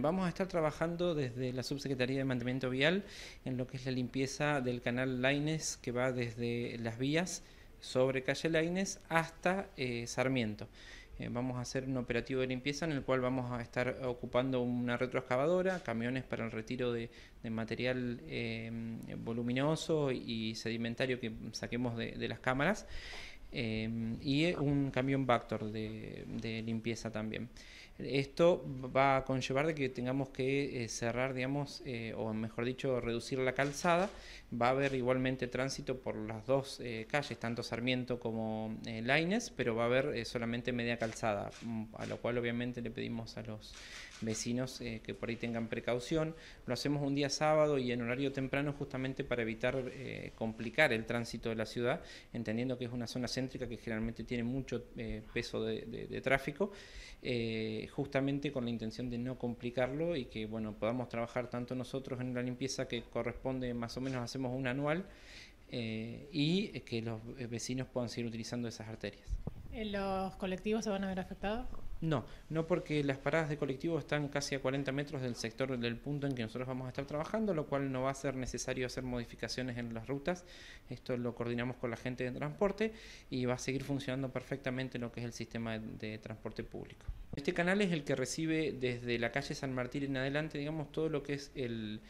Vamos a estar trabajando desde la Subsecretaría de Mantenimiento Vial en lo que es la limpieza del canal Laines que va desde las vías sobre calle Laines hasta eh, Sarmiento. Eh, vamos a hacer un operativo de limpieza en el cual vamos a estar ocupando una retroexcavadora, camiones para el retiro de, material eh, voluminoso y sedimentario que saquemos de las cámaras. Em, y un cambio Bactor de, de, limpieza también. Esto va a conllevar de que tengamos que eh, cerrar, digamos, eh, o mejor dicho, reducir la calzada. Va a haber igualmente tránsito por las dos eh, calles, tanto Sarmiento como Laines, pero va a haber solamente media calzada, mm, a lo cual obviamente le pedimos a los vecinos que por ahí tengan precaución. Lo hacemos un día sábado y en horario temprano justamente para evitar complicar el tránsito de la ciudad, entendiendo que es una zona central que generalmente tiene mucho eh, peso de, tráfico, eh, justamente con la intención de no complicarlo y que bueno podamos trabajar tanto nosotros en la limpieza que corresponde más o menos hacemos un anual eh, y que los vecinos puedan seguir utilizando esas arterias. ¿Los colectivos se van a ver afectados? No, no porque las paradas de colectivo están casi a 40 metros del sector del punto en que nosotros vamos a estar trabajando, lo cual no va a ser necesario hacer modificaciones en las rutas. Esto lo coordinamos con la gente de transporte y va a seguir funcionando perfectamente lo que es el sistema de transporte público. Este canal es el que recibe desde la calle San Martín en adelante, digamos, todo lo que es el,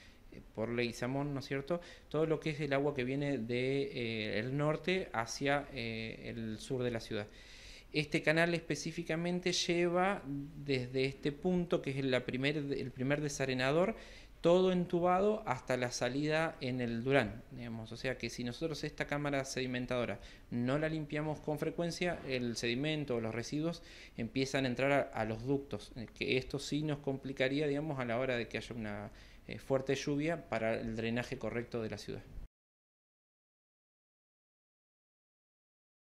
por ley Samón, ¿no es cierto? Todo lo que es el agua que viene del de, eh, norte hacia eh, el sur de la ciudad. Este canal específicamente lleva desde este punto, que es la primer, el primer desarenador, todo entubado hasta la salida en el Durán, digamos. O sea que si nosotros esta cámara sedimentadora no la limpiamos con frecuencia, el sedimento o los residuos empiezan a entrar a, los ductos, eh, que esto sí nos complicaría, digamos, a la hora de que haya una eh, fuerte lluvia para el drenaje correcto de la ciudad.